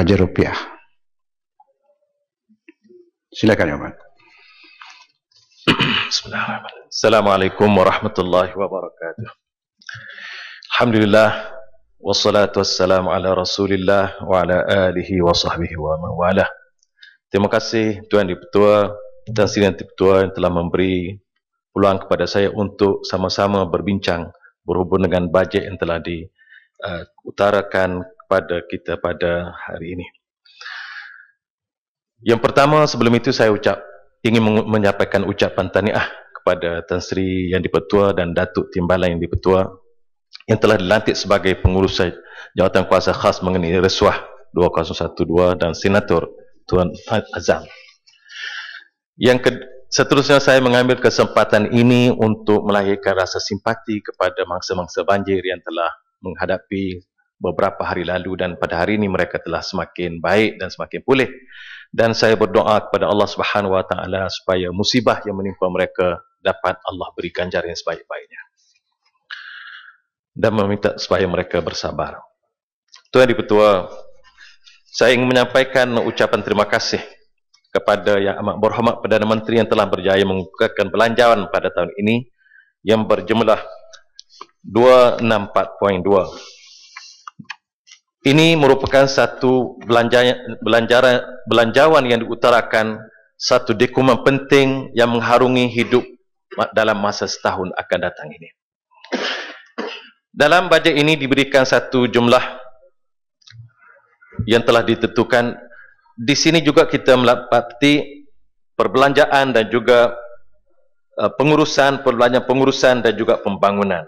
Raja rupiah. Silakan ya, Pak. Assalamualaikum warahmatullahi wabarakatuh. Alhamdulillah wassalatu wassalamu ala Rasulillah wa ala alihi wa sahbihi wa man Terima kasih Tuan Diputua dan Sidang Diputua yang telah memberi peluang kepada saya untuk sama-sama berbincang berhubung dengan bajet yang telah diutarakan pada kita pada hari ini. Yang pertama sebelum itu saya ucap ingin menyampaikan ucapan tahniah kepada Tan Sri yang dipertua dan Datuk Timbalan yang dipertua yang telah dilantik sebagai pengurus jawatan kuasa khas mengenai resuah 2012 dan senator Tuan Azam. Yang ke seterusnya saya mengambil kesempatan ini untuk melahirkan rasa simpati kepada mangsa-mangsa banjir yang telah menghadapi beberapa hari lalu dan pada hari ini mereka telah semakin baik dan semakin pulih. Dan saya berdoa kepada Allah Subhanahu Wa Taala supaya musibah yang menimpa mereka dapat Allah beri ganjaran sebaik-baiknya. Dan meminta supaya mereka bersabar. Tuan di Petua, saya ingin menyampaikan ucapan terima kasih kepada Yang Amat Berhormat Perdana Menteri yang telah berjaya mengukakan belanjawan pada tahun ini yang berjumlah 264.2 ini merupakan satu belanjanya, belanjara, belanjawan yang diutarakan satu dokumen penting yang mengharungi hidup dalam masa setahun akan datang ini. Dalam bajet ini diberikan satu jumlah yang telah ditentukan. Di sini juga kita melapati perbelanjaan dan juga eh, pengurusan, perbelanjaan pengurusan dan juga pembangunan.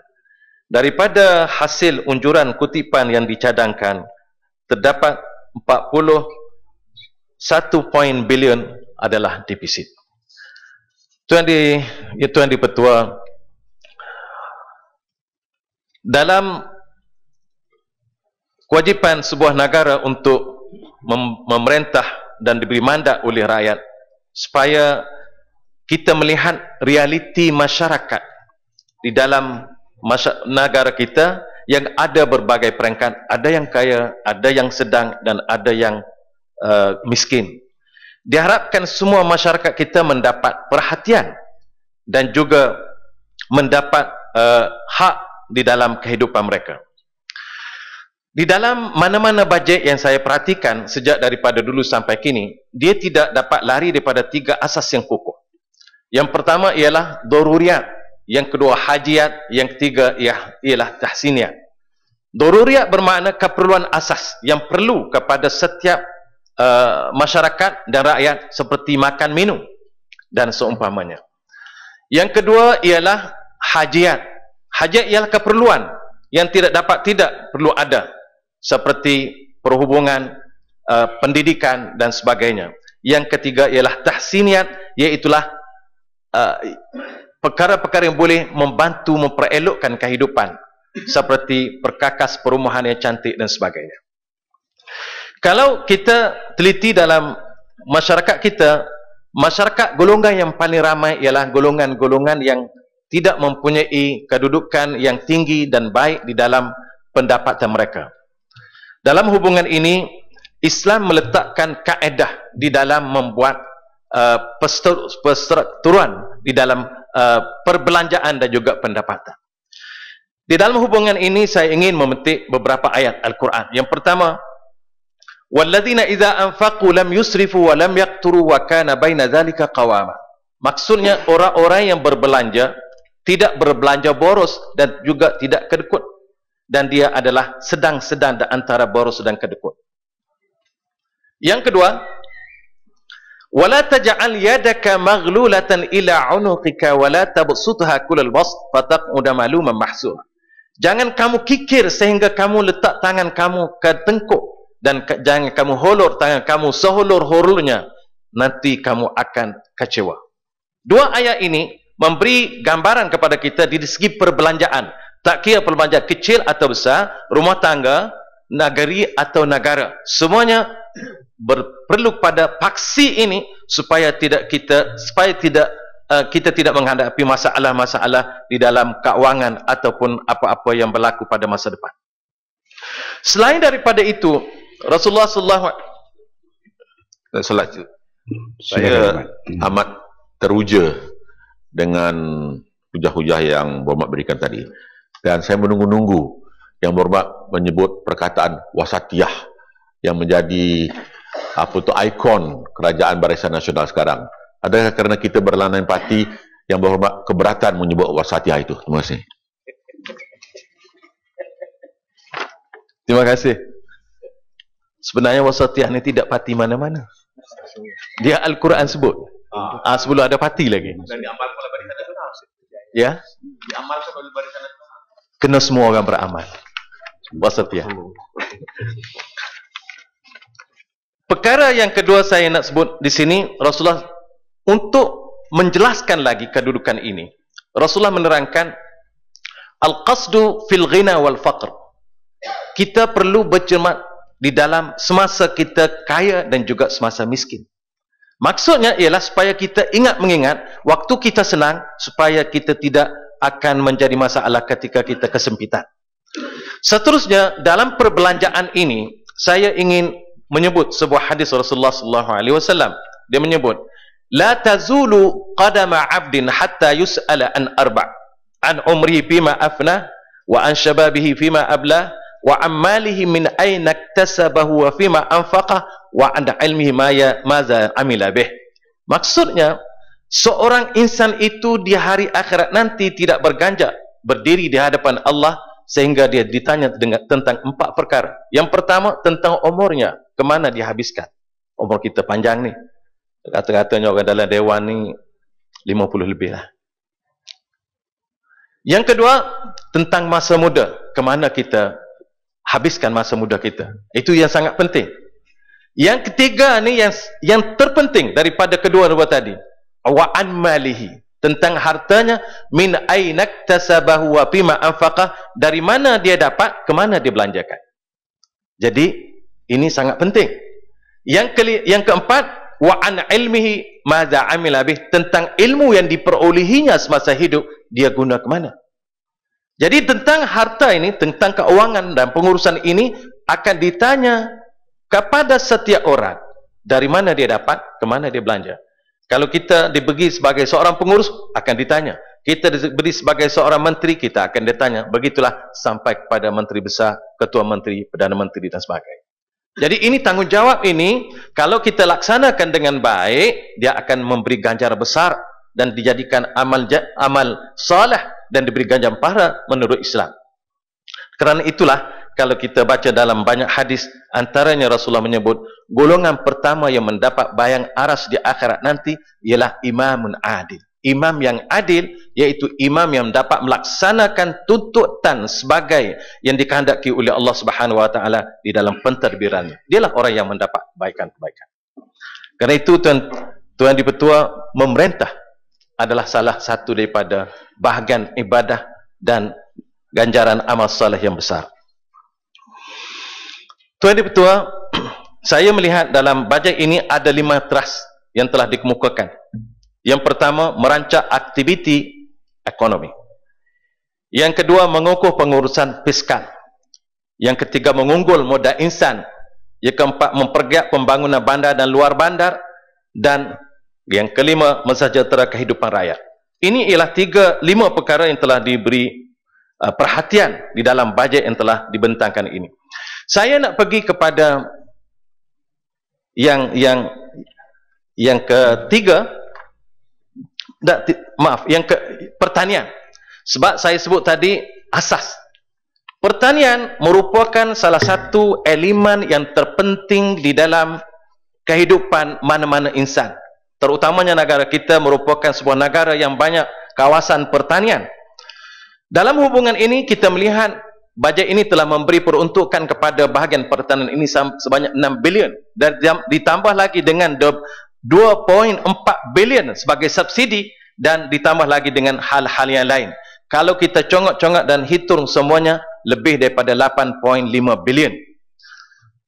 Daripada hasil unjuran kutipan yang dicadangkan, terdapat 41 bilion adalah defisit. Tuan Di, ya Tuan Di Petua, dalam kewajipan sebuah negara untuk mem memerintah dan diberi mandat oleh rakyat supaya kita melihat realiti masyarakat di dalam Masa negara kita yang ada berbagai peringkat, ada yang kaya, ada yang sedang dan ada yang uh, miskin. Diharapkan semua masyarakat kita mendapat perhatian dan juga mendapat uh, hak di dalam kehidupan mereka. Di dalam mana-mana bajet yang saya perhatikan sejak daripada dulu sampai kini, dia tidak dapat lari daripada tiga asas yang kukuh. Yang pertama ialah doruriat, yang kedua hajiat yang ketiga ialah, ialah tahsiniat Doruriat bermakna keperluan asas yang perlu kepada setiap uh, masyarakat dan rakyat seperti makan minum dan seumpamanya yang kedua ialah hajiat hajiat ialah keperluan yang tidak dapat tidak perlu ada seperti perhubungan uh, pendidikan dan sebagainya yang ketiga ialah tahsiniat iaitulah uh, perkara-perkara yang boleh membantu memperelokkan kehidupan seperti perkakas perumahan yang cantik dan sebagainya kalau kita teliti dalam masyarakat kita masyarakat golongan yang paling ramai ialah golongan-golongan yang tidak mempunyai kedudukan yang tinggi dan baik di dalam pendapatan mereka dalam hubungan ini Islam meletakkan kaedah di dalam membuat uh, persetuan di dalam Eh, perbelanjaan dan juga pendapatan. Di dalam hubungan ini saya ingin memetik beberapa ayat Al-Quran. Yang pertama, وَالَّذِينَ إِذَا أَنْفَقُوا لَمْ يُسْرِفُوا وَلَمْ wa kana بَيْنَ ذَلِكَ qawama." Maksudnya orang-orang yang berbelanja, tidak berbelanja boros dan juga tidak kedekut. Dan dia adalah sedang-sedang antara boros dan kedekut. Yang kedua, ولا تجعل يدك مغلولة إلى عنقك ولا تبسطها كل البسط فتقعد معلوما محسورا Jangan kamu kikir sehingga kamu letak tangan kamu ke tengkuk dan ke, jangan kamu holor tangan kamu seholor-holornya nanti kamu akan kecewa. Dua ayat ini memberi gambaran kepada kita di segi perbelanjaan. Tak kira perbelanjaan kecil atau besar, rumah tangga, negeri atau negara. Semuanya berperlu pada paksi ini supaya tidak kita supaya tidak uh, kita tidak menghadapi masalah-masalah di dalam keuangan ataupun apa-apa yang berlaku pada masa depan. Selain daripada itu, Rasulullah sallallahu alaihi wasallam saya Sebenarnya. Hmm. amat teruja dengan hujah-hujah yang Bapak berikan tadi. Dan saya menunggu-nunggu yang Bapak menyebut perkataan wasatiyah yang menjadi apa tu ikon kerajaan barisan nasional sekarang adakah kerana kita berlainan parti yang berhormat keberatan menyebut wasatiyah itu terima kasih terima kasih sebenarnya wasatiyah ini tidak parti mana-mana dia Al-Quran sebut ah, ah sebelum ada parti lagi dan diamalkan oleh barisan nasional ya diamalkan oleh barisan nasional kena semua orang beramal wasatiyah Perkara yang kedua saya nak sebut di sini Rasulullah untuk menjelaskan lagi kedudukan ini. Rasulullah menerangkan al-qasdu fil ghina wal faqr. Kita perlu bercermat di dalam semasa kita kaya dan juga semasa miskin. Maksudnya ialah supaya kita ingat mengingat waktu kita senang supaya kita tidak akan menjadi masalah ketika kita kesempitan. Seterusnya dalam perbelanjaan ini saya ingin menyebut sebuah hadis Rasulullah sallallahu alaihi wasallam dia menyebut la tazulu qadama 'abdin hatta yus'ala an arba' an umri bima afna wa an shababihi fima abla wa ammalihi min aina iktasabahu wa fima anfaqa wa an ilmihi ma ya maza amila bih maksudnya seorang insan itu di hari akhirat nanti tidak berganjak berdiri di hadapan Allah sehingga dia ditanya tentang empat perkara yang pertama tentang umurnya kemana dihabiskan umur kita panjang ni kata-katanya orang dalam dewan ni 50 lebih lah yang kedua tentang masa muda kemana kita habiskan masa muda kita itu yang sangat penting yang ketiga ni yang yang terpenting daripada kedua dua tadi wa malihi tentang hartanya min ainak tasabahu wa bima anfaqah dari mana dia dapat ke mana dia belanjakan jadi ini sangat penting. Yang ke yang keempat wa an ilmihi madza amila bih tentang ilmu yang diperolehinya semasa hidup dia guna ke mana? Jadi tentang harta ini, tentang keuangan dan pengurusan ini akan ditanya kepada setiap orang dari mana dia dapat, ke mana dia belanja. Kalau kita diberi sebagai seorang pengurus akan ditanya. Kita diberi sebagai seorang menteri kita akan ditanya. Begitulah sampai kepada menteri besar, ketua menteri, perdana menteri dan sebagainya. Jadi ini tanggungjawab ini kalau kita laksanakan dengan baik dia akan memberi ganjaran besar dan dijadikan amal amal saleh dan diberi ganjaran pahala menurut Islam. Kerana itulah kalau kita baca dalam banyak hadis antaranya Rasulullah menyebut golongan pertama yang mendapat bayang aras di akhirat nanti ialah imamun adil imam yang adil iaitu imam yang dapat melaksanakan tuntutan sebagai yang dikehendaki oleh Allah Subhanahu wa taala di dalam pentadbirannya dialah orang yang mendapat kebaikan-kebaikan kerana itu tuan tuan Petua memerintah adalah salah satu daripada bahagian ibadah dan ganjaran amal soleh yang besar tuan Petua, saya melihat dalam bajet ini ada lima teras yang telah dikemukakan yang pertama, merancak aktiviti ekonomi. Yang kedua, mengukuh pengurusan fiskal. Yang ketiga, mengunggul moda insan. Yang keempat, mempergiat pembangunan bandar dan luar bandar. Dan yang kelima, mensejahtera kehidupan rakyat. Ini ialah tiga, lima perkara yang telah diberi uh, perhatian di dalam bajet yang telah dibentangkan ini. Saya nak pergi kepada yang yang yang ketiga, dan, maaf, yang ke pertanian. Sebab saya sebut tadi asas. Pertanian merupakan salah satu elemen yang terpenting di dalam kehidupan mana-mana insan. Terutamanya negara kita merupakan sebuah negara yang banyak kawasan pertanian. Dalam hubungan ini kita melihat bajet ini telah memberi peruntukan kepada bahagian pertanian ini sebanyak 6 bilion dan ditambah lagi dengan 2.4 bilion sebagai subsidi dan ditambah lagi dengan hal-hal yang lain. Kalau kita congok-congok dan hitung semuanya lebih daripada 8.5 bilion.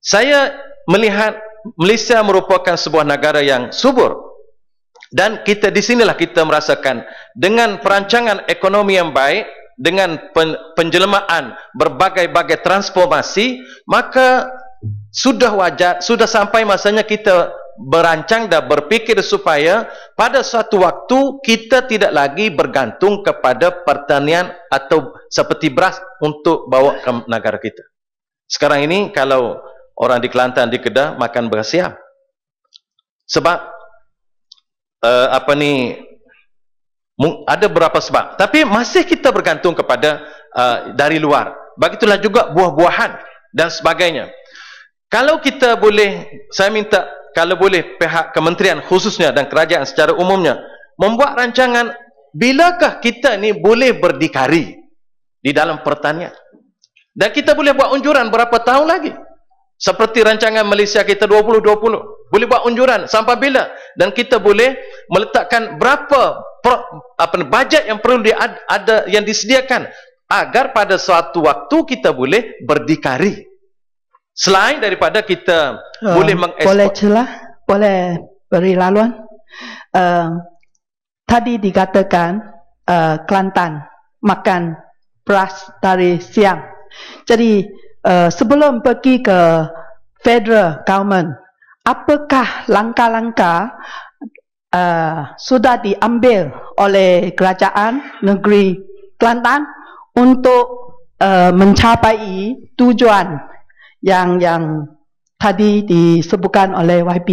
Saya melihat Malaysia merupakan sebuah negara yang subur dan kita di sinilah kita merasakan dengan perancangan ekonomi yang baik dengan penjelmaan berbagai-bagai transformasi maka sudah wajar sudah sampai masanya kita berancang dan berpikir supaya pada suatu waktu kita tidak lagi bergantung kepada pertanian atau seperti beras untuk bawa ke negara kita. Sekarang ini kalau orang di Kelantan di Kedah makan beras siap. Sebab uh, apa ni ada berapa sebab tapi masih kita bergantung kepada uh, dari luar. Begitulah juga buah-buahan dan sebagainya. Kalau kita boleh saya minta kalau boleh pihak kementerian khususnya dan kerajaan secara umumnya membuat rancangan bilakah kita ni boleh berdikari di dalam pertanian dan kita boleh buat unjuran berapa tahun lagi seperti rancangan Malaysia kita 2020 boleh buat unjuran sampai bila dan kita boleh meletakkan berapa pro, apa bajet yang perlu di, ada yang disediakan agar pada suatu waktu kita boleh berdikari Selain daripada kita uh, boleh mengekspor. Boleh celah, boleh beri laluan. Uh, tadi dikatakan uh, Kelantan makan beras dari siang. Jadi uh, sebelum pergi ke federal government, apakah langkah-langkah uh, sudah diambil oleh kerajaan negeri Kelantan untuk uh, mencapai tujuan yang yang tadi disebutkan oleh YP.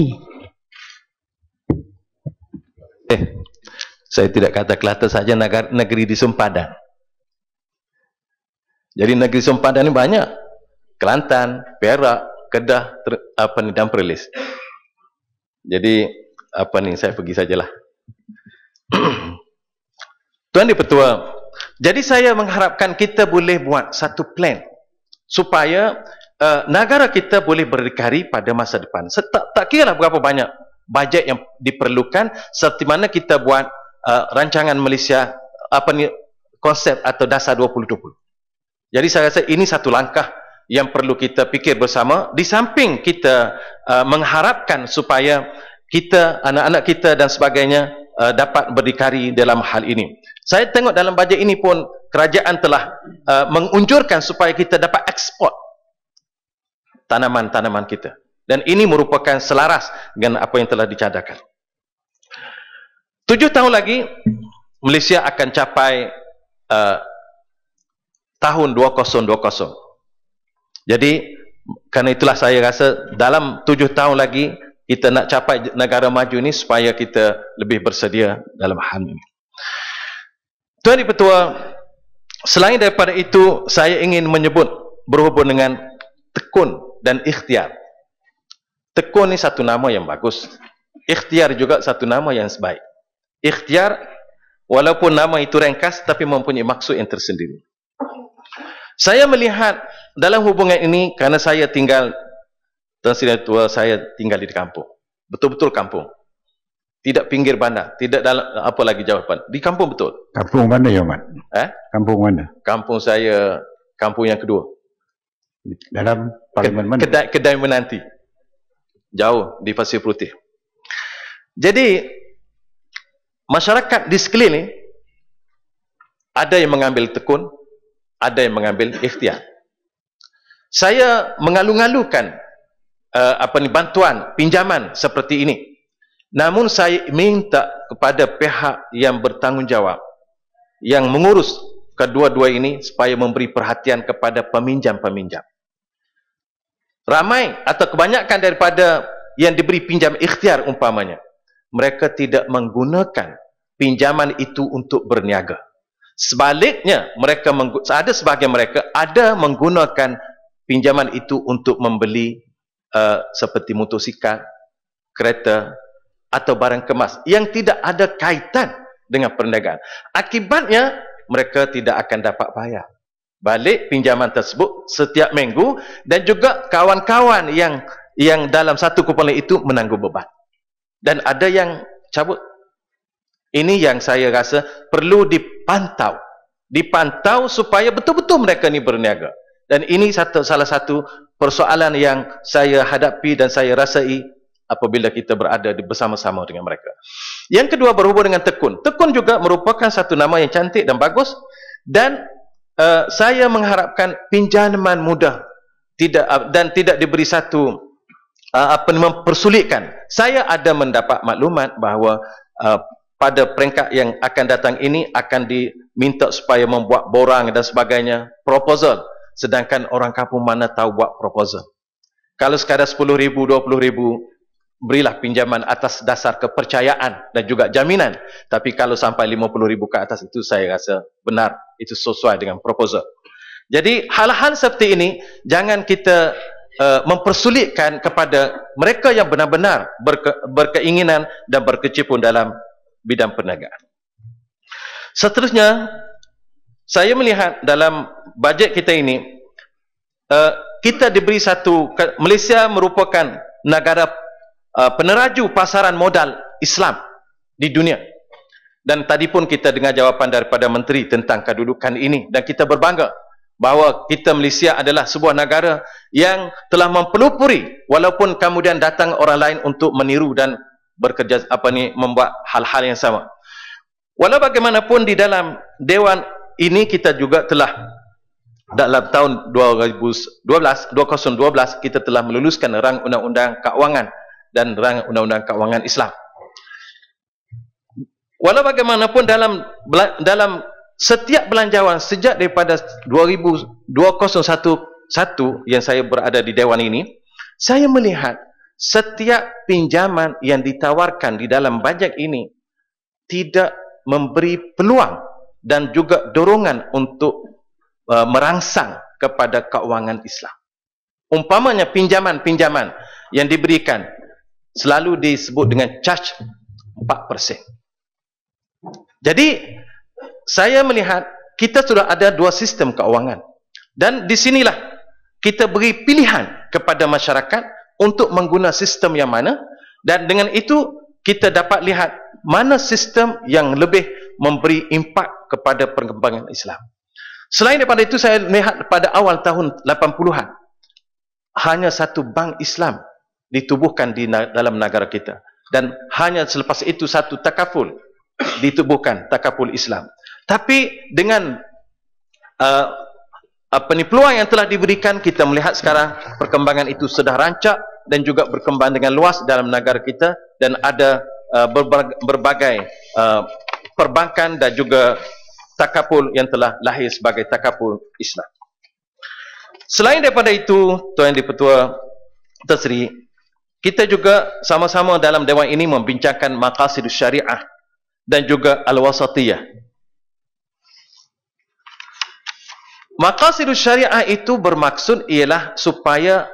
Eh, saya tidak kata Kelantan saja negara, negeri di Sempadan. Jadi negeri Sempadan ini banyak. Kelantan, Perak, Kedah, ter, apa ni dan Perlis. Jadi apa nih saya pergi sajalah. Tuan di Petua, jadi saya mengharapkan kita boleh buat satu plan supaya uh, negara kita boleh berdikari pada masa depan. Tak, tak kira lah berapa banyak bajet yang diperlukan seperti mana kita buat uh, rancangan Malaysia apa ni konsep atau dasar 2020. Jadi saya rasa ini satu langkah yang perlu kita fikir bersama di samping kita uh, mengharapkan supaya kita anak-anak kita dan sebagainya uh, dapat berdikari dalam hal ini. Saya tengok dalam bajet ini pun kerajaan telah uh, mengunjurkan supaya kita dapat ekspor tanaman-tanaman kita. Dan ini merupakan selaras dengan apa yang telah dicadangkan. Tujuh tahun lagi, Malaysia akan capai uh, tahun 2020. Jadi, kerana itulah saya rasa dalam tujuh tahun lagi, kita nak capai negara maju ini supaya kita lebih bersedia dalam hal ini. Tuan Di Petua, selain daripada itu, saya ingin menyebut berhubung dengan tekun dan ikhtiar. Tekun ni satu nama yang bagus. Ikhtiar juga satu nama yang sebaik. Ikhtiar walaupun nama itu ringkas tapi mempunyai maksud yang tersendiri. Saya melihat dalam hubungan ini karena saya tinggal Tuan Sri Tua saya tinggal di kampung. Betul-betul kampung. Tidak pinggir bandar, tidak dalam apa lagi jawapan. Di kampung betul. Kampung mana ya, Mat? Eh? Kampung mana? Kampung saya kampung yang kedua dalam parlimen mana? Kedai, kedai menanti. Jauh di Pasir Putih. Jadi masyarakat di sekeliling ada yang mengambil tekun, ada yang mengambil ikhtiar. Saya mengalu-alukan uh, eh, apa ni bantuan pinjaman seperti ini. Namun saya minta kepada pihak yang bertanggungjawab yang mengurus kedua-dua ini supaya memberi perhatian kepada peminjam-peminjam ramai atau kebanyakan daripada yang diberi pinjam ikhtiar umpamanya mereka tidak menggunakan pinjaman itu untuk berniaga sebaliknya mereka ada sebahagian mereka ada menggunakan pinjaman itu untuk membeli uh, seperti motosikal kereta atau barang kemas yang tidak ada kaitan dengan perniagaan akibatnya mereka tidak akan dapat bayar balik pinjaman tersebut setiap minggu dan juga kawan-kawan yang yang dalam satu kumpulan itu menanggung beban. Dan ada yang cabut. Ini yang saya rasa perlu dipantau. Dipantau supaya betul-betul mereka ni berniaga. Dan ini satu salah satu persoalan yang saya hadapi dan saya rasai apabila kita berada bersama-sama dengan mereka. Yang kedua berhubung dengan tekun. Tekun juga merupakan satu nama yang cantik dan bagus dan Eh, saya mengharapkan pinjaman mudah tidak uh, dan tidak diberi satu uh, apa mempersulitkan. Saya ada mendapat maklumat bahawa uh, pada peringkat yang akan datang ini akan diminta supaya membuat borang dan sebagainya proposal. Sedangkan orang kampung mana tahu buat proposal. Kalau sekadar 10 ribu, 20 ribu, berilah pinjaman atas dasar kepercayaan dan juga jaminan. Tapi kalau sampai lima puluh ribu ke atas itu saya rasa benar itu sesuai dengan proposal. Jadi hal-hal seperti ini jangan kita uh, mempersulitkan kepada mereka yang benar-benar berke, berkeinginan dan berkecimpung dalam bidang perniagaan. Seterusnya saya melihat dalam bajet kita ini uh, kita diberi satu Malaysia merupakan negara Uh, peneraju pasaran modal Islam di dunia dan tadi pun kita dengar jawapan daripada menteri tentang kedudukan ini dan kita berbangga bahawa kita Malaysia adalah sebuah negara yang telah mempelupuri walaupun kemudian datang orang lain untuk meniru dan bekerja apa ni membuat hal-hal yang sama. Walau bagaimanapun di dalam dewan ini kita juga telah dalam tahun 2012 2012 kita telah meluluskan rang undang-undang keuangan 2012 dan rang undang-undang keuangan Islam. Walau bagaimanapun dalam dalam setiap belanjawan sejak daripada 2011 yang saya berada di dewan ini, saya melihat setiap pinjaman yang ditawarkan di dalam bajet ini tidak memberi peluang dan juga dorongan untuk uh, merangsang kepada keuangan Islam. Umpamanya pinjaman-pinjaman yang diberikan selalu disebut dengan charge 4%. Jadi saya melihat kita sudah ada dua sistem keuangan dan di sinilah kita beri pilihan kepada masyarakat untuk menggunakan sistem yang mana dan dengan itu kita dapat lihat mana sistem yang lebih memberi impak kepada perkembangan Islam. Selain daripada itu saya melihat pada awal tahun 80-an hanya satu bank Islam ditubuhkan di dalam negara kita dan hanya selepas itu satu takaful ditubuhkan takaful Islam tapi dengan uh, apa uh, ni yang telah diberikan kita melihat sekarang perkembangan itu sudah rancak dan juga berkembang dengan luas dalam negara kita dan ada uh, berbagai, berbagai uh, perbankan dan juga takaful yang telah lahir sebagai takaful Islam selain daripada itu Tuan Dipertua tersiri. Kita juga sama-sama dalam dewan ini membincangkan maqasid syariah dan juga al-wasatiyah. Maqasid syariah itu bermaksud ialah supaya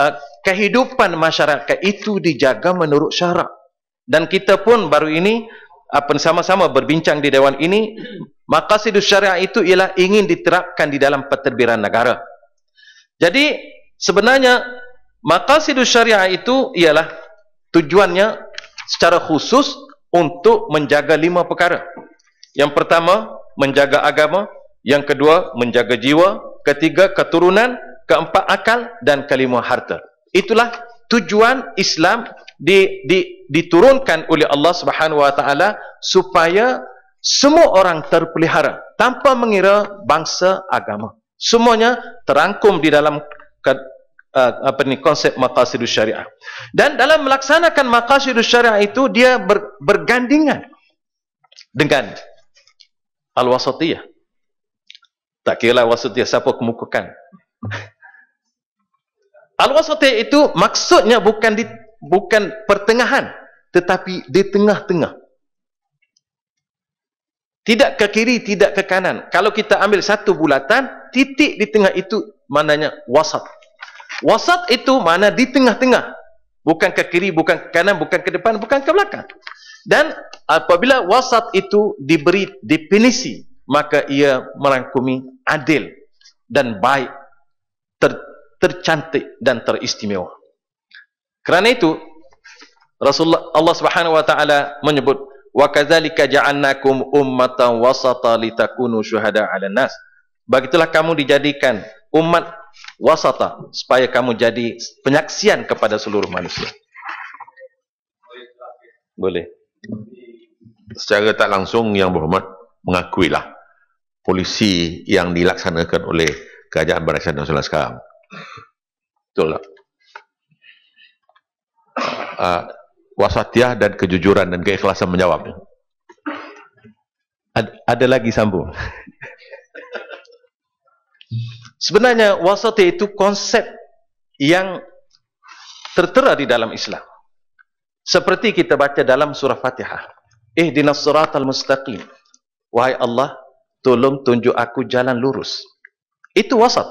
uh, kehidupan masyarakat itu dijaga menurut syarak. Dan kita pun baru ini apa sama-sama berbincang di dewan ini maqasid syariah itu ialah ingin diterapkan di dalam pentadbiran negara. Jadi sebenarnya Maka Maqasidus syariah itu ialah tujuannya secara khusus untuk menjaga lima perkara. Yang pertama, menjaga agama. Yang kedua, menjaga jiwa. Ketiga, keturunan. Keempat, akal. Dan kelima, harta. Itulah tujuan Islam di, di, diturunkan oleh Allah Subhanahu Wa Taala supaya semua orang terpelihara tanpa mengira bangsa agama. Semuanya terangkum di dalam uh, apa ni konsep maqasidus syariah. Dan dalam melaksanakan maqasidus syariah itu dia ber, bergandingan dengan al-wasatiyah. Tak kira lah wasatiyah siapa kemukakan. al-wasatiyah itu maksudnya bukan di bukan pertengahan tetapi di tengah-tengah. Tidak ke kiri, tidak ke kanan. Kalau kita ambil satu bulatan, titik di tengah itu mananya wasat. Wasat itu mana di tengah-tengah. Bukan ke kiri, bukan ke kanan, bukan ke depan, bukan ke belakang. Dan apabila wasat itu diberi definisi, maka ia merangkumi adil dan baik, ter, tercantik dan teristimewa. Kerana itu, Rasulullah Allah Subhanahu wa taala menyebut wa kadzalika ja'alnakum ummatan wasata litakunu syuhada 'alan nas. Begitulah kamu dijadikan umat wasata supaya kamu jadi penyaksian kepada seluruh manusia. Boleh. Secara tak langsung yang berhormat lah polisi yang dilaksanakan oleh kerajaan Barisan Nasional sekarang. Betul tak? Uh, ah, wasatiyah dan kejujuran dan keikhlasan menjawab. Ad, ada lagi sambung. Sebenarnya wasat itu konsep yang tertera di dalam Islam. Seperti kita baca dalam surah Fatihah. Eh dinasuratul mustaqim. Wahai Allah, tolong tunjuk aku jalan lurus. Itu wasat.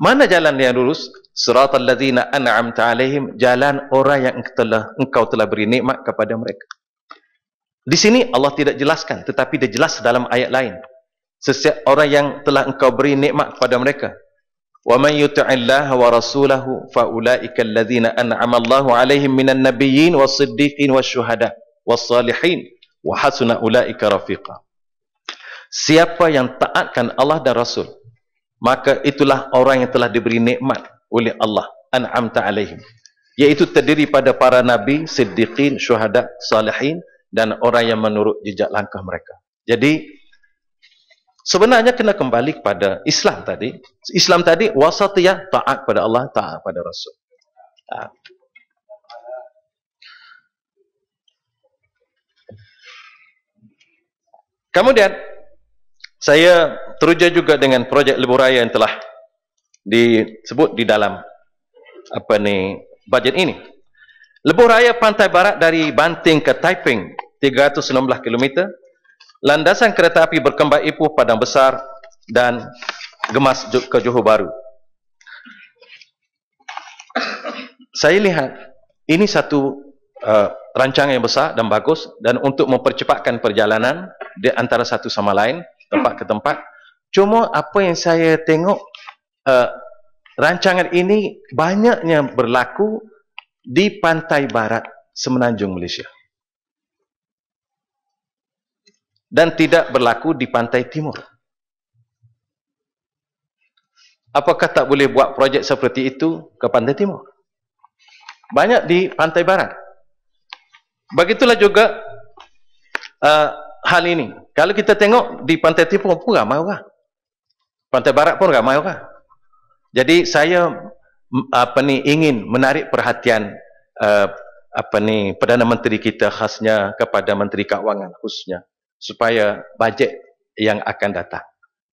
Mana jalan yang lurus? Suratul ladzina an'amta alaihim, jalan orang yang telah, engkau telah beri nikmat kepada mereka. Di sini Allah tidak jelaskan tetapi dia jelas dalam ayat lain setiap orang yang telah engkau beri nikmat kepada mereka. Wa man yuti'i Allah wa rasulahu fa ulaika alladhina an'ama Allahu 'alaihim minan nabiyyin was-siddiqin wash-shuhada was-salihin wa hasuna ulaika rafiqa. Siapa yang taatkan Allah dan Rasul, maka itulah orang yang telah diberi nikmat oleh Allah an'amta 'alaihim. Yaitu terdiri pada para nabi, siddiqin, syuhada, salihin dan orang yang menurut jejak langkah mereka. Jadi Sebenarnya kena kembali kepada Islam tadi. Islam tadi wasatiyah taat pada Allah, taat pada Rasul. Ha. Kemudian saya teruja juga dengan projek Lebuh Raya yang telah disebut di dalam apa ni bajet ini. Lebuh Raya Pantai Barat dari Banting ke Taiping 316 km landasan kereta api berkembang ipuh Padang Besar dan Gemas ke Johor Baru. Saya lihat ini satu uh, eh, rancangan yang besar dan bagus dan untuk mempercepatkan perjalanan di antara satu sama lain tempat ke tempat. Cuma apa yang saya tengok uh, rancangan ini banyaknya berlaku di pantai barat semenanjung Malaysia. dan tidak berlaku di pantai timur. Apakah tak boleh buat projek seperti itu ke pantai timur? Banyak di pantai barat. Begitulah juga uh, hal ini. Kalau kita tengok di pantai timur pun ramai orang. Pantai barat pun ramai orang. Jadi saya apa ni ingin menarik perhatian uh, apa ni Perdana Menteri kita khasnya kepada Menteri Kewangan khususnya supaya bajet yang akan datang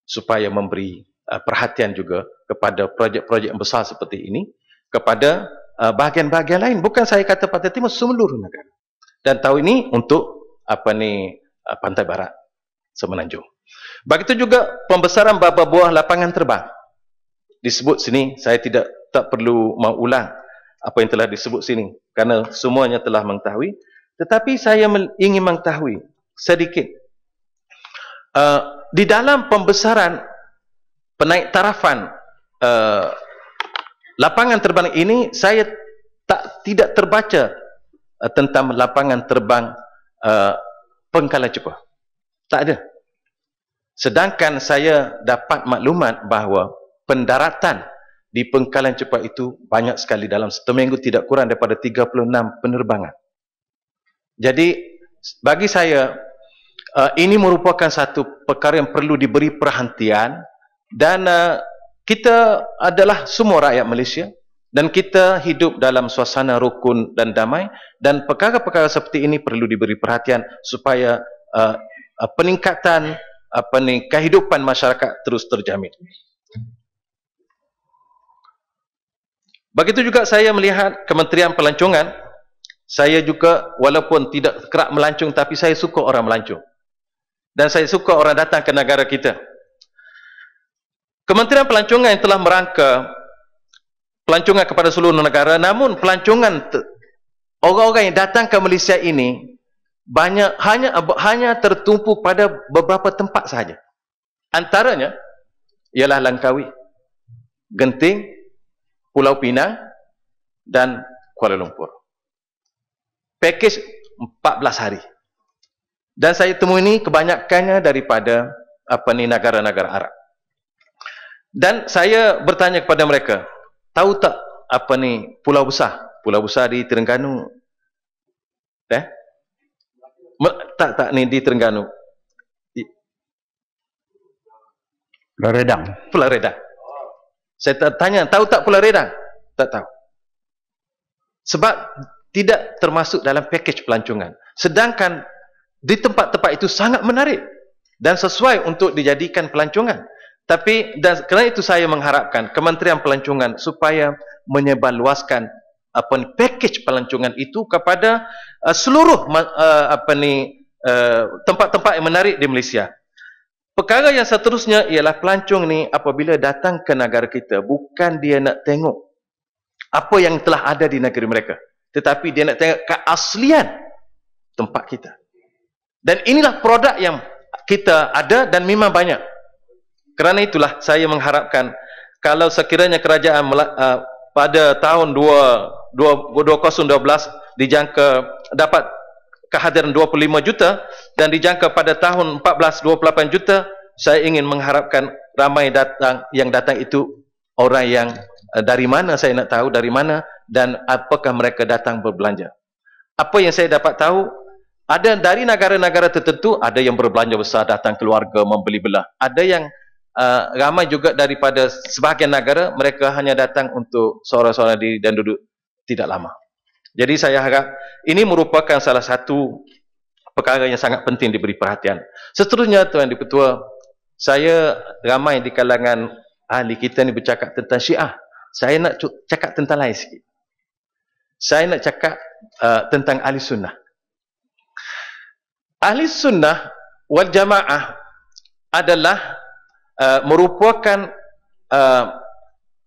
supaya memberi uh, perhatian juga kepada projek-projek besar seperti ini kepada uh, bahagian-bahagian uh, lain bukan saya kata Pantai Timur seluruh negara dan tahu ini untuk apa ni uh, Pantai Barat Semenanjung begitu juga pembesaran beberapa buah lapangan terbang disebut sini saya tidak tak perlu mengulang apa yang telah disebut sini kerana semuanya telah mengetahui tetapi saya ingin mengetahui sedikit uh, di dalam pembesaran penaik tarafan uh, lapangan terbang ini saya tak tidak terbaca uh, tentang lapangan terbang uh, pengkalan cepat tak ada sedangkan saya dapat maklumat bahawa pendaratan di pengkalan cepat itu banyak sekali dalam satu minggu tidak kurang daripada 36 penerbangan jadi bagi saya uh, ini merupakan satu perkara yang perlu diberi perhatian dan uh, kita adalah semua rakyat Malaysia dan kita hidup dalam suasana rukun dan damai dan perkara-perkara seperti ini perlu diberi perhatian supaya uh, uh, peningkatan apa uh, ni kehidupan masyarakat terus terjamin. Begitu juga saya melihat Kementerian Pelancongan saya juga walaupun tidak kerap melancung tapi saya suka orang melancung. Dan saya suka orang datang ke negara kita. Kementerian Pelancongan yang telah merangka pelancongan kepada seluruh negara, namun pelancongan orang-orang yang datang ke Malaysia ini banyak hanya hanya tertumpu pada beberapa tempat sahaja. Antaranya ialah Langkawi, Genting, Pulau Pinang dan Kuala Lumpur. Pakej 14 hari. Dan saya temui ini kebanyakannya daripada apa ni negara-negara Arab. Dan saya bertanya kepada mereka, tahu tak apa ni pulau besar? Pulau besar di Terengganu. Eh? Tak tak ni di Terengganu. Pulau Redang. Pulau Redang. Saya tanya, tahu tak Pulau Redang? Tak tahu. Sebab tidak termasuk dalam pakej pelancongan. Sedangkan di tempat-tempat itu sangat menarik dan sesuai untuk dijadikan pelancongan. Tapi dan kerana itu saya mengharapkan Kementerian Pelancongan supaya menyebarluaskan apa ni package pelancongan itu kepada uh, seluruh uh, apa ni eh, tempat-tempat uh, yang menarik di Malaysia. Perkara yang seterusnya ialah pelancong ni apabila datang ke negara kita bukan dia nak tengok apa yang telah ada di negeri mereka tetapi dia nak tengok keaslian tempat kita. Dan inilah produk yang kita ada dan memang banyak. Kerana itulah saya mengharapkan kalau sekiranya kerajaan uh, pada tahun 2012 dijangka dapat kehadiran 25 juta dan dijangka pada tahun 14 28 juta, saya ingin mengharapkan ramai datang yang datang itu orang yang uh, dari mana saya nak tahu dari mana dan apakah mereka datang berbelanja. Apa yang saya dapat tahu ada dari negara-negara tertentu, ada yang berbelanja besar datang keluarga membeli belah. Ada yang uh, ramai juga daripada sebahagian negara, mereka hanya datang untuk seorang-seorang diri dan duduk tidak lama. Jadi saya harap ini merupakan salah satu perkara yang sangat penting diberi perhatian. Seterusnya Tuan Di Ketua, saya ramai di kalangan ahli kita ni bercakap tentang syiah. Saya nak cakap tentang lain sikit. Saya nak cakap uh, tentang ahli sunnah. Ahli sunnah wal jamaah adalah uh, merupakan uh,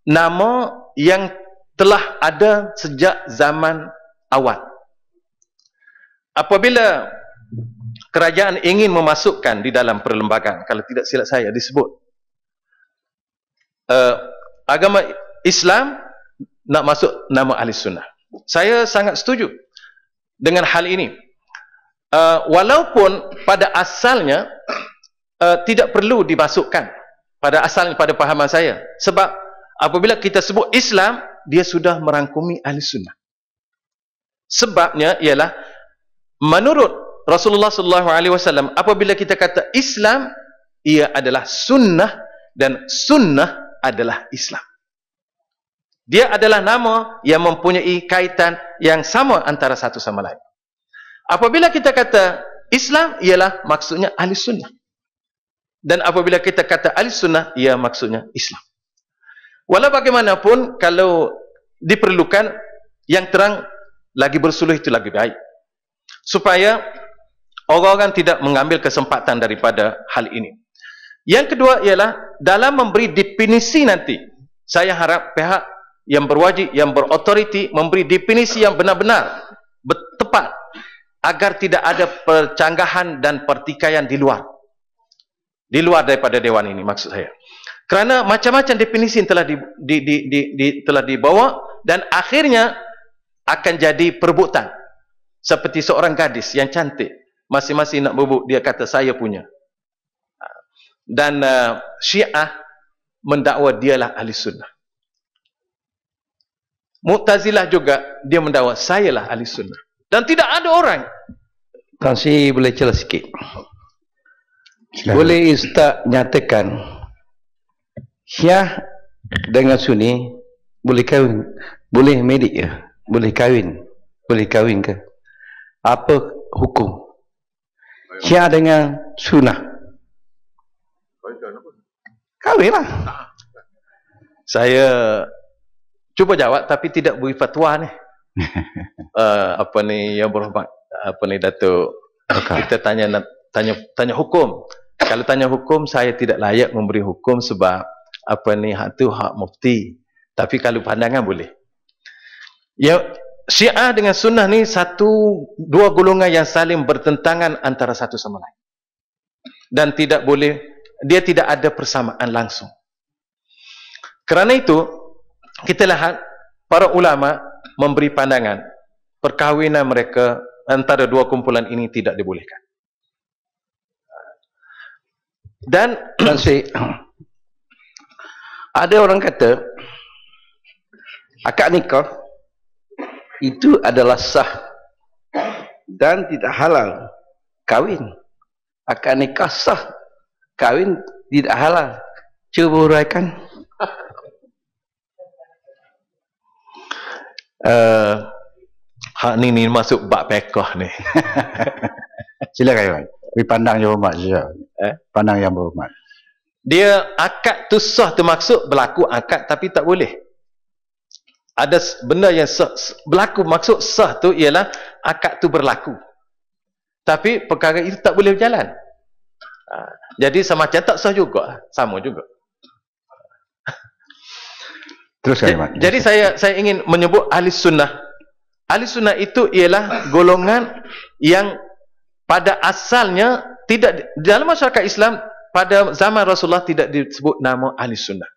nama yang telah ada sejak zaman awal. Apabila kerajaan ingin memasukkan di dalam perlembagaan, kalau tidak silap saya disebut, uh, agama Islam nak masuk nama ahli sunnah. Saya sangat setuju dengan hal ini. Eh, walaupun pada asalnya uh, tidak perlu dimasukkan pada asalnya pada pahaman saya sebab apabila kita sebut Islam dia sudah merangkumi ahli sunnah sebabnya ialah menurut Rasulullah sallallahu alaihi wasallam apabila kita kata Islam ia adalah sunnah dan sunnah adalah Islam dia adalah nama yang mempunyai kaitan yang sama antara satu sama lain Apabila kita kata Islam ialah maksudnya ahli sunnah. Dan apabila kita kata ahli sunnah ia maksudnya Islam. Walau bagaimanapun kalau diperlukan yang terang lagi bersuluh itu lagi baik. Supaya orang-orang tidak mengambil kesempatan daripada hal ini. Yang kedua ialah dalam memberi definisi nanti saya harap pihak yang berwajib, yang berautoriti memberi definisi yang benar-benar tepat agar tidak ada percanggahan dan pertikaian di luar di luar daripada dewan ini maksud saya kerana macam-macam definisi yang telah di, di, di, di, di, telah dibawa dan akhirnya akan jadi perebutan seperti seorang gadis yang cantik masing-masing nak bubuk dia kata saya punya ha. dan uh, syiah mendakwa dialah ahli sunnah mu'tazilah juga dia mendakwa sayalah ahli sunnah dan tidak ada orang. Kasih boleh celah sikit. Silahkan. Boleh Ustaz nyatakan Syiah dengan Sunni boleh kahwin? Boleh medik ke? Boleh kahwin? Boleh kahwin ke? Apa hukum? Syiah dengan Sunnah? Kahwin lah. Saya cuba jawab tapi tidak beri fatwa ni uh, apa ni yang berhormat apa ni Datuk okay. kita tanya tanya tanya hukum kalau tanya hukum saya tidak layak memberi hukum sebab apa ni hak tu hak mufti tapi kalau pandangan boleh ya syiah dengan sunnah ni satu dua golongan yang saling bertentangan antara satu sama lain dan tidak boleh dia tidak ada persamaan langsung kerana itu kita lihat para ulama memberi pandangan perkahwinan mereka antara dua kumpulan ini tidak dibolehkan. Dan dan ada orang kata akad nikah itu adalah sah dan tidak halal kahwin. Akad nikah sah, kahwin tidak halal. Cuba uraikan. uh, hak ni ni masuk bab pekoh ni. Sila Iwan. Pergi pandang yang berhormat saja. Eh? Pandang yang berhormat. Dia akad tu sah tu termasuk berlaku akad tapi tak boleh. Ada benda yang sah, berlaku maksud sah tu ialah akad tu berlaku. Tapi perkara itu tak boleh berjalan. Ah, jadi sama semacam tak sah juga. Sama juga. Teruskan, Jadi, teruskan. jadi saya saya ingin menyebut ahli sunnah. Ahli sunnah itu ialah golongan yang pada asalnya tidak dalam masyarakat Islam pada zaman Rasulullah tidak disebut nama ahli sunnah.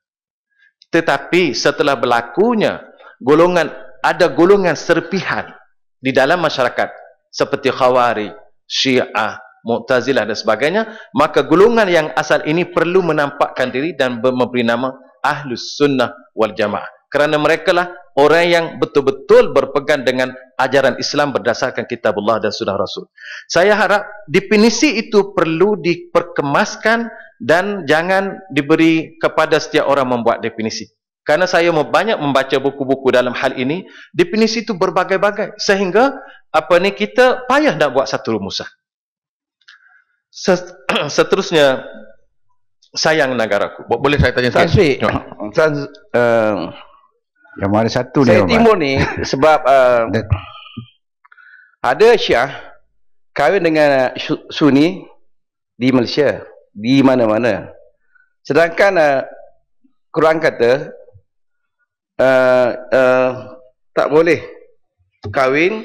Tetapi setelah berlakunya golongan ada golongan serpihan di dalam masyarakat seperti Khawari, Syiah, Mu'tazilah dan sebagainya, maka golongan yang asal ini perlu menampakkan diri dan memberi nama ahlus sunnah wal jamaah kerana mereka lah orang yang betul-betul berpegang dengan ajaran Islam berdasarkan kitab Allah dan sunnah Rasul. Saya harap definisi itu perlu diperkemaskan dan jangan diberi kepada setiap orang membuat definisi. Karena saya banyak membaca buku-buku dalam hal ini, definisi itu berbagai-bagai sehingga apa ni kita payah nak buat satu rumusan. Seterusnya sayang negaraku. Boleh saya tanya satu? Tuan uh, yang mana satu saya ni? Saya timur ni sebab uh, ada Syiah kahwin dengan Sunni di Malaysia, di mana-mana. Sedangkan uh, Quran kata uh, uh, tak boleh kahwin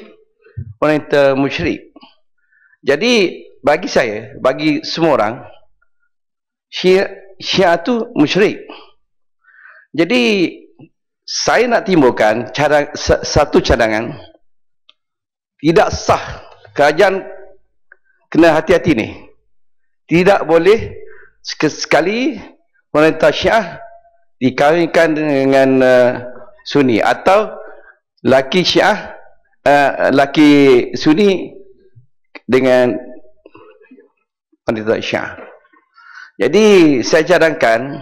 wanita musyrik. Jadi bagi saya, bagi semua orang, Syiah, syiah tu musyrik. Jadi saya nak timbulkan cara, satu cadangan tidak sah kerajaan kena hati-hati ni. Tidak boleh sekali pemerintah Syiah dikawinkan dengan uh, Sunni atau laki Syiah uh, eh, laki Sunni dengan pemerintah Syiah. Jadi saya cadangkan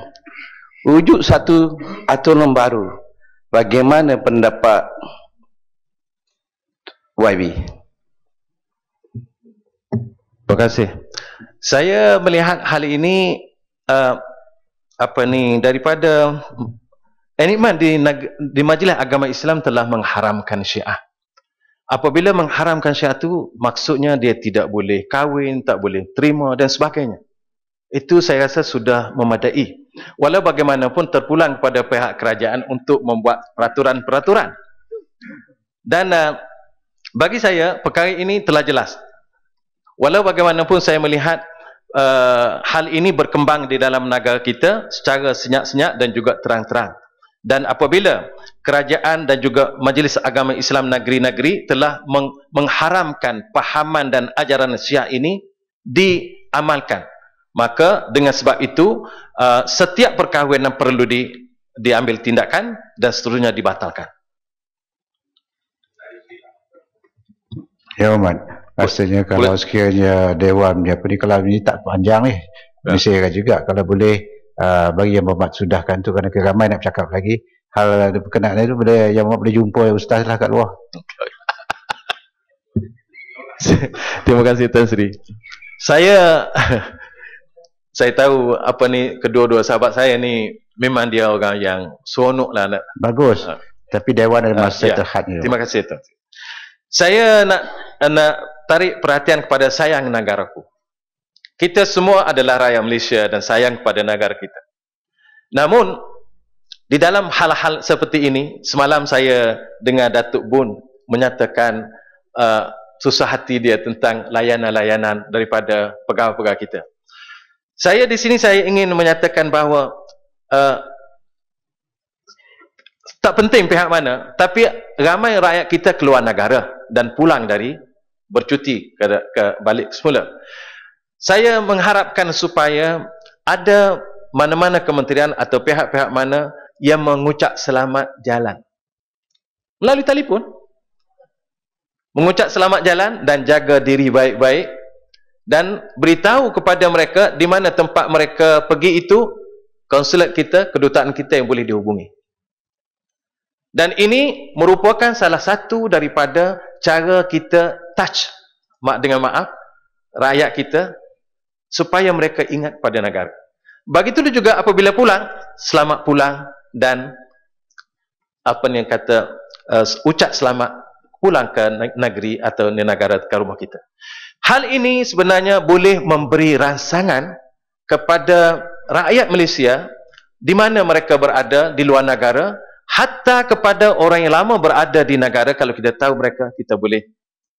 wujud satu aturan baru. Bagaimana pendapat YB? Terima kasih. Saya melihat hal ini uh, apa ni daripada enigma di, di majlis agama Islam telah mengharamkan syiah. Apabila mengharamkan syiah itu, maksudnya dia tidak boleh kahwin, tak boleh terima dan sebagainya. Itu saya rasa sudah memadai. Walau bagaimanapun terpulang kepada pihak kerajaan untuk membuat peraturan-peraturan. Dan uh, bagi saya perkara ini telah jelas. Walau bagaimanapun saya melihat uh, hal ini berkembang di dalam negara kita secara senyap-senyap dan juga terang-terang. Dan apabila kerajaan dan juga Majlis Agama Islam Negeri-Negeri telah meng mengharamkan pahaman dan ajaran syiah ini diamalkan maka dengan sebab itu uh, setiap perkahwinan perlu di, diambil tindakan dan seterusnya dibatalkan Ya Umat rasanya kalau boleh. sekiranya Dewan punya perikalan ini tak panjang ni eh. ya. mesti juga kalau boleh uh, bagi yang Umat sudahkan tu kerana ramai nak bercakap lagi hal yang berkenaan itu boleh yang Umat boleh jumpa ya, Ustaz lah kat luar terima kasih Tan Sri saya saya tahu apa ni kedua-dua sahabat saya ni memang dia orang yang seronok lah nak. Bagus. Uh, Tapi Dewan ada ha, masa uh, ya. terhad. Terima kasih Tuan. Saya nak, nak tarik perhatian kepada sayang negaraku. Kita semua adalah rakyat Malaysia dan sayang kepada negara kita. Namun, di dalam hal-hal seperti ini, semalam saya dengar Datuk Bun menyatakan uh, susah hati dia tentang layanan-layanan daripada pegawai-pegawai kita. Saya di sini saya ingin menyatakan bahawa uh, tak penting pihak mana, tapi ramai rakyat kita keluar negara dan pulang dari bercuti ke, ke balik semula. Saya mengharapkan supaya ada mana-mana kementerian atau pihak-pihak mana yang mengucap selamat jalan. Melalui telefon. Mengucap selamat jalan dan jaga diri baik-baik dan beritahu kepada mereka di mana tempat mereka pergi itu konsulat kita, kedutaan kita yang boleh dihubungi dan ini merupakan salah satu daripada cara kita touch mak dengan maaf rakyat kita supaya mereka ingat pada negara begitu juga apabila pulang selamat pulang dan apa yang kata uh, ucap selamat pulang ke negeri atau negara ke rumah kita Hal ini sebenarnya boleh memberi rangsangan kepada rakyat Malaysia di mana mereka berada di luar negara hatta kepada orang yang lama berada di negara kalau kita tahu mereka kita boleh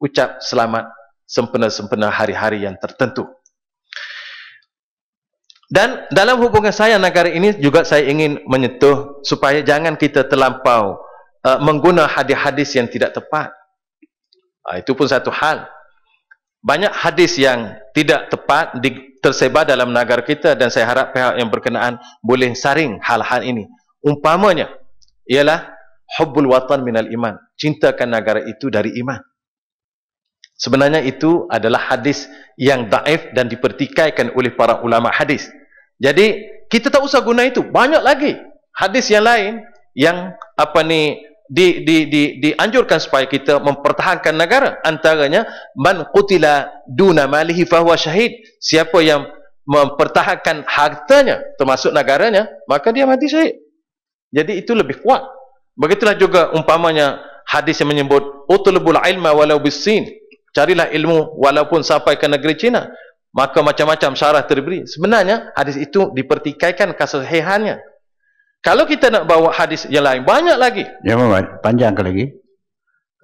ucap selamat sempena-sempena hari-hari yang tertentu. Dan dalam hubungan saya negara ini juga saya ingin menyentuh supaya jangan kita terlampau uh, menggunakan hadis-hadis yang tidak tepat. Uh, itu pun satu hal banyak hadis yang tidak tepat tersebar dalam negara kita dan saya harap pihak yang berkenaan boleh saring hal-hal ini. Umpamanya ialah hubbul watan minal iman. Cintakan negara itu dari iman. Sebenarnya itu adalah hadis yang daif dan dipertikaikan oleh para ulama hadis. Jadi kita tak usah guna itu. Banyak lagi hadis yang lain yang apa ni di, di, di, dianjurkan supaya kita mempertahankan negara antaranya man qutila duna malihi fahuwa syahid siapa yang mempertahankan hartanya termasuk negaranya maka dia mati syahid jadi itu lebih kuat begitulah juga umpamanya hadis yang menyebut utlubul ilma walau bisin carilah ilmu walaupun sampai ke negeri Cina maka macam-macam syarah terberi sebenarnya hadis itu dipertikaikan kesahihannya kalau kita nak bawa hadis yang lain, banyak lagi. Ya, Muhammad. Panjang ke lagi?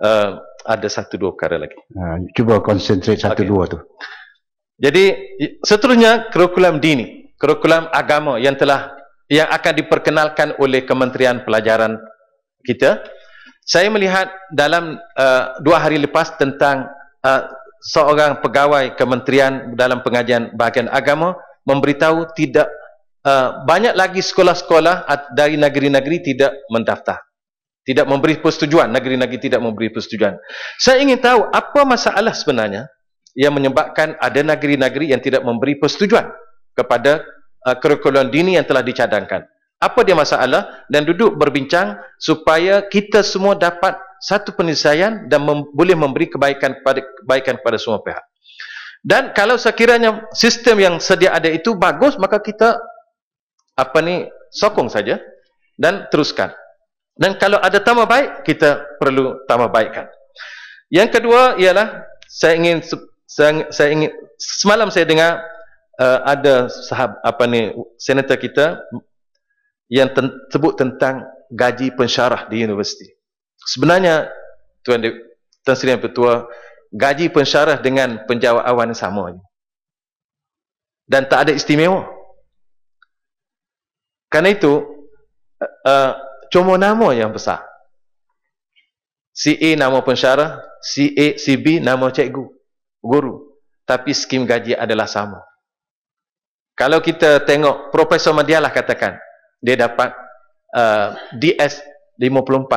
Uh, ada satu dua perkara lagi. Uh, cuba konsentrate satu okay. dua tu. Jadi, seterusnya kurikulum dini, kurikulum agama yang telah yang akan diperkenalkan oleh Kementerian Pelajaran kita. Saya melihat dalam uh, dua hari lepas tentang uh, seorang pegawai kementerian dalam pengajian bahagian agama memberitahu tidak Eh, banyak lagi sekolah-sekolah dari negeri-negeri tidak mendaftar. Tidak memberi persetujuan. Negeri-negeri tidak memberi persetujuan. Saya ingin tahu apa masalah sebenarnya yang menyebabkan ada negeri-negeri yang tidak memberi persetujuan kepada uh, kurikulum dini yang telah dicadangkan. Apa dia masalah? Dan duduk berbincang supaya kita semua dapat satu penyelesaian dan mem boleh memberi kebaikan kepada, kebaikan kepada semua pihak. Dan kalau sekiranya sistem yang sedia ada itu bagus, maka kita apa ni sokong saja dan teruskan. Dan kalau ada tambah baik kita perlu tambah baikkan. Yang kedua ialah saya ingin saya, saya ingin semalam saya dengar uh, ada sahab apa ni senator kita yang ten, sebut tentang gaji pensyarah di universiti. Sebenarnya tuan tuan Sri yang Pertua gaji pensyarah dengan penjawat awan sama dan tak ada istimewa Karena itu, uh, cuma nama yang besar. Si A nama pensyara, si A, si B nama cikgu, guru. Tapi skim gaji adalah sama. Kalau kita tengok, Profesor Madialah katakan, dia dapat uh, DS 54.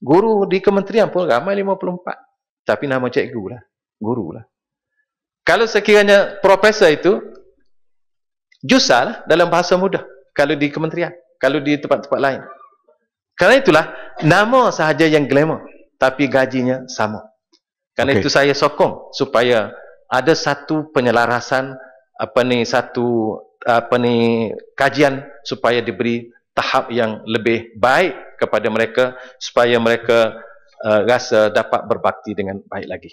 Guru di kementerian pun ramai 54. Tapi nama cikgu lah, guru lah. Kalau sekiranya Profesor itu, Jusa dalam bahasa mudah kalau di kementerian, kalau di tempat-tempat lain. Karena itulah nama sahaja yang glamour tapi gajinya sama. Karena okay. itu saya sokong supaya ada satu penyelarasan apa ni satu apa ni kajian supaya diberi tahap yang lebih baik kepada mereka supaya mereka uh, rasa dapat berbakti dengan baik lagi.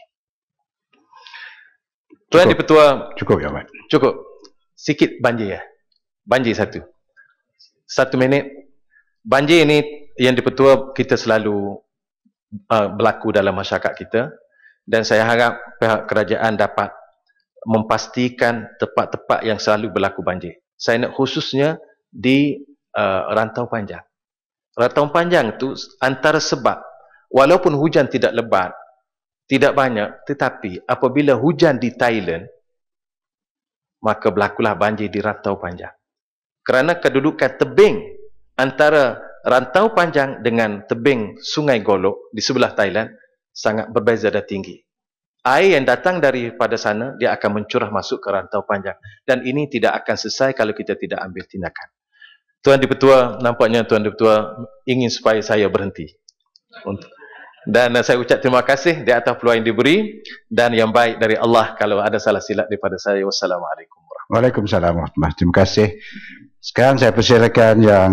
Tuan di Petua Cukup ya, Mat. Cukup. Sikit banjir ya. Banjir satu satu minit banjir ini yang dipertua kita selalu uh, berlaku dalam masyarakat kita dan saya harap pihak kerajaan dapat memastikan tempat-tempat yang selalu berlaku banjir. Saya nak khususnya di uh, rantau panjang. Rantau panjang tu antara sebab walaupun hujan tidak lebat, tidak banyak tetapi apabila hujan di Thailand maka berlakulah banjir di rantau panjang kerana kedudukan tebing antara rantau panjang dengan tebing sungai golok di sebelah Thailand sangat berbeza dan tinggi. Air yang datang daripada sana, dia akan mencurah masuk ke rantau panjang. Dan ini tidak akan selesai kalau kita tidak ambil tindakan. Tuan Dipertua, nampaknya Tuan Dipertua ingin supaya saya berhenti. Dan saya ucap terima kasih di atas peluang yang diberi. Dan yang baik dari Allah kalau ada salah silap daripada saya. Wassalamualaikum warahmatullahi wabarakatuh. Waalaikumsalam warahmatullahi wabarakatuh. Terima kasih. Sekarang saya persilakan yang